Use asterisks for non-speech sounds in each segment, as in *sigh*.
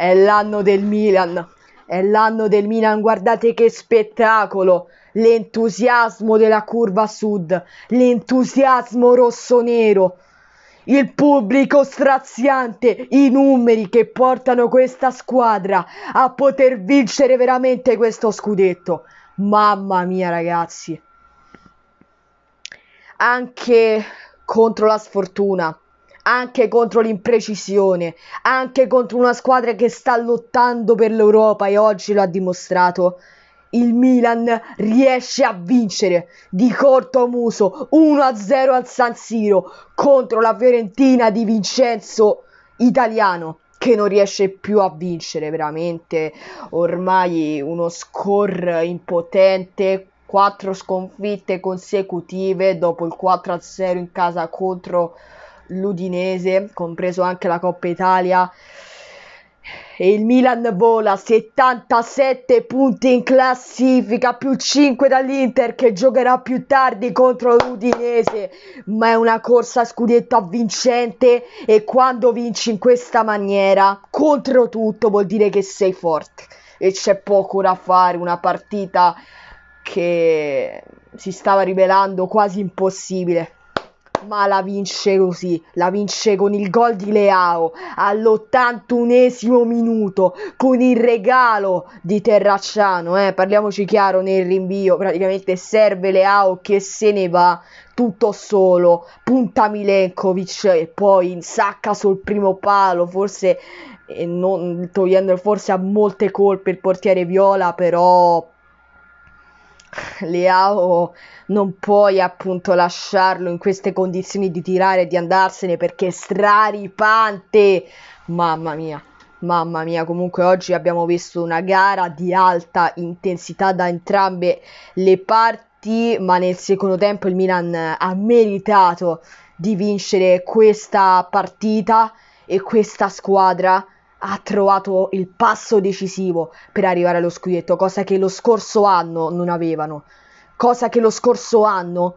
È l'anno del Milan. È l'anno del Milan, guardate che spettacolo! L'entusiasmo della curva sud, l'entusiasmo rosso-nero, il pubblico straziante, i numeri che portano questa squadra a poter vincere veramente questo scudetto. Mamma mia, ragazzi! Anche contro la sfortuna, anche contro l'imprecisione, anche contro una squadra che sta lottando per l'Europa e oggi lo ha dimostrato. Il Milan riesce a vincere di corto muso 1-0 al San Siro contro la Fiorentina di Vincenzo Italiano che non riesce più a vincere veramente ormai uno score impotente 4 sconfitte consecutive dopo il 4-0 in casa contro l'Udinese, compreso anche la Coppa Italia. E il Milan vola 77 punti in classifica, più 5 dall'Inter che giocherà più tardi contro l'Udinese. Ma è una corsa a scudetto avvincente e quando vinci in questa maniera, contro tutto, vuol dire che sei forte. E c'è poco da fare, una partita che si stava rivelando quasi impossibile ma la vince così, la vince con il gol di Leao all'81esimo minuto, con il regalo di Terracciano, eh, parliamoci chiaro nel rinvio, praticamente serve Leao che se ne va tutto solo, punta Milenkovic e poi insacca sul primo palo, forse eh, non, togliendo forse a molte colpe il portiere Viola, però *laughs* Leao non puoi appunto lasciarlo in queste condizioni di tirare e di andarsene perché è straripante. Mamma mia, mamma mia, comunque oggi abbiamo visto una gara di alta intensità da entrambe le parti, ma nel secondo tempo il Milan ha meritato di vincere questa partita e questa squadra ha trovato il passo decisivo per arrivare allo scudetto, cosa che lo scorso anno non avevano, cosa che lo scorso anno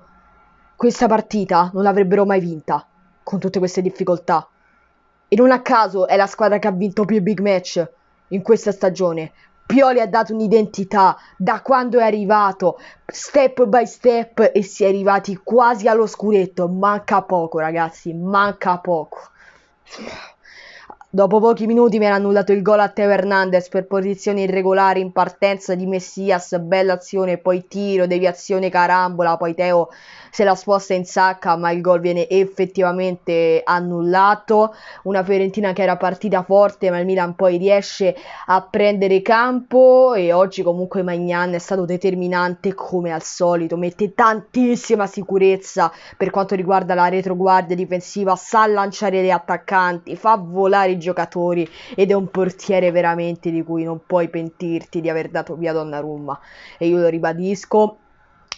questa partita non l'avrebbero mai vinta con tutte queste difficoltà. E non a caso è la squadra che ha vinto più big match in questa stagione. Pioli ha dato un'identità da quando è arrivato, step by step, e si è arrivati quasi allo scudetto. Manca poco, ragazzi, manca poco. Dopo pochi minuti viene annullato il gol a Teo Hernandez per posizione irregolare in partenza di Messias, bella azione, poi tiro, deviazione carambola, poi Teo se la sposta in sacca ma il gol viene effettivamente annullato. Una Fiorentina che era partita forte ma il Milan poi riesce a prendere campo e oggi comunque Magnan è stato determinante come al solito, mette tantissima sicurezza per quanto riguarda la retroguardia difensiva, sa lanciare gli attaccanti, fa volare i giocatori ed è un portiere veramente di cui non puoi pentirti di aver dato via Donnarumma e io lo ribadisco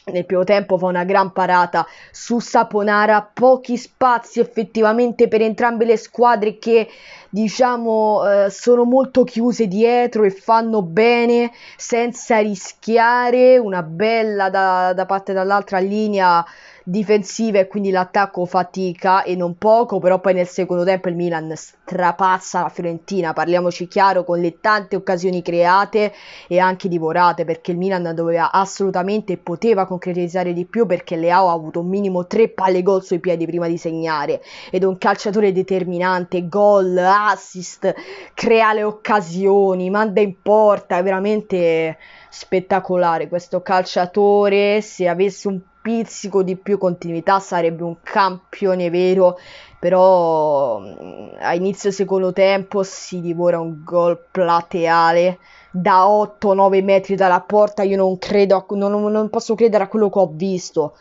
nel primo tempo fa una gran parata su Saponara, pochi spazi effettivamente per entrambe le squadre che diciamo eh, sono molto chiuse dietro e fanno bene senza rischiare una bella da, da parte dall'altra linea difensiva e quindi l'attacco fatica e non poco, però poi nel secondo tempo il Milan strapazza la Fiorentina, parliamoci chiaro, con le tante occasioni create e anche divorate, perché il Milan doveva assolutamente e poteva concretizzare di più perché Leao ha avuto un minimo tre palle gol sui piedi prima di segnare ed è un calciatore determinante, gol, assist, crea le occasioni, manda in porta, è veramente spettacolare questo calciatore, se avesse un pizzico di più continuità sarebbe un campione vero, però mm, a inizio secondo tempo si divora un gol plateale da 8-9 metri dalla porta, io non credo, non, non posso credere a quello che ho visto.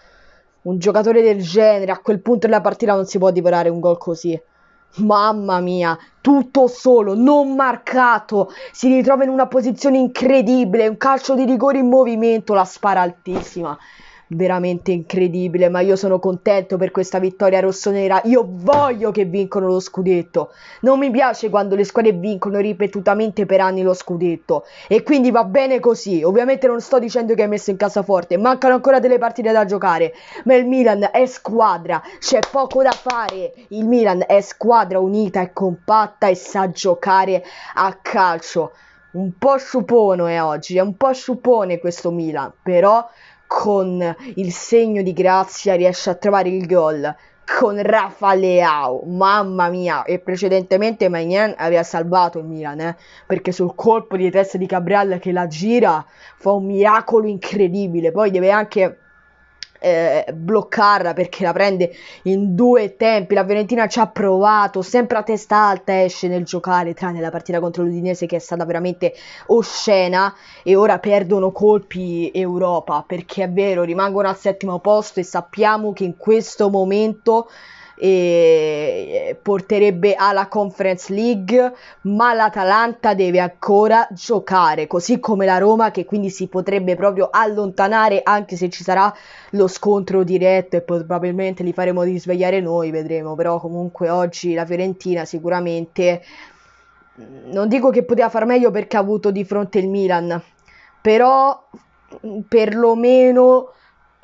Un giocatore del genere a quel punto della partita non si può divorare un gol così. Mamma mia, tutto solo, non marcato. Si ritrova in una posizione incredibile. Un calcio di rigore in movimento, la spara altissima veramente incredibile, ma io sono contento per questa vittoria rossonera. Io voglio che vincono lo scudetto. Non mi piace quando le squadre vincono ripetutamente per anni lo scudetto e quindi va bene così. Ovviamente non sto dicendo che hai messo in casa forte, mancano ancora delle partite da giocare, ma il Milan è squadra, c'è poco da fare. Il Milan è squadra unita e compatta e sa giocare a calcio. Un po' sciupone è oggi, è un po' sciupone questo Milan, però con il segno di grazia riesce a trovare il gol con Rafa Leao, mamma mia, e precedentemente Magnan aveva salvato il Milan, eh? perché sul colpo di testa di Cabral che la gira fa un miracolo incredibile, poi deve anche eh, bloccarla perché la prende in due tempi. La Fiorentina ci ha provato, sempre a testa alta esce nel giocare, tranne la partita contro l'Udinese che è stata veramente oscena e ora perdono colpi Europa perché è vero, rimangono al settimo posto e sappiamo che in questo momento e porterebbe alla Conference League, ma l'Atalanta deve ancora giocare, così come la Roma che quindi si potrebbe proprio allontanare anche se ci sarà lo scontro diretto e probabilmente li faremo risvegliare noi, vedremo, però comunque oggi la Fiorentina sicuramente mm, non dico che poteva far meglio perché ha avuto di fronte il Milan, però mm, perlomeno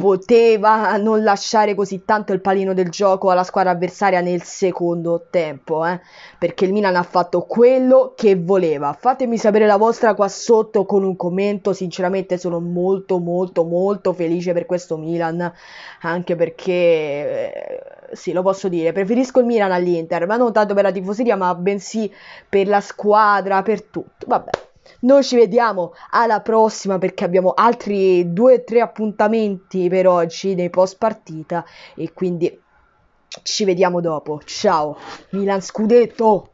poteva non lasciare così tanto il palino del gioco alla squadra avversaria nel secondo tempo, eh? perché il Milan ha fatto quello che voleva. Fatemi sapere la vostra qua sotto con un commento, sinceramente sono molto molto molto felice per questo Milan, anche perché, eh, sì lo posso dire, preferisco il Milan all'Inter, ma non tanto per la tifoseria, ma bensì per la squadra, per tutto. Vabbè. Noi ci vediamo alla prossima perché abbiamo altri due o tre appuntamenti per oggi nei post partita e quindi ci vediamo dopo. Ciao, Milan Scudetto!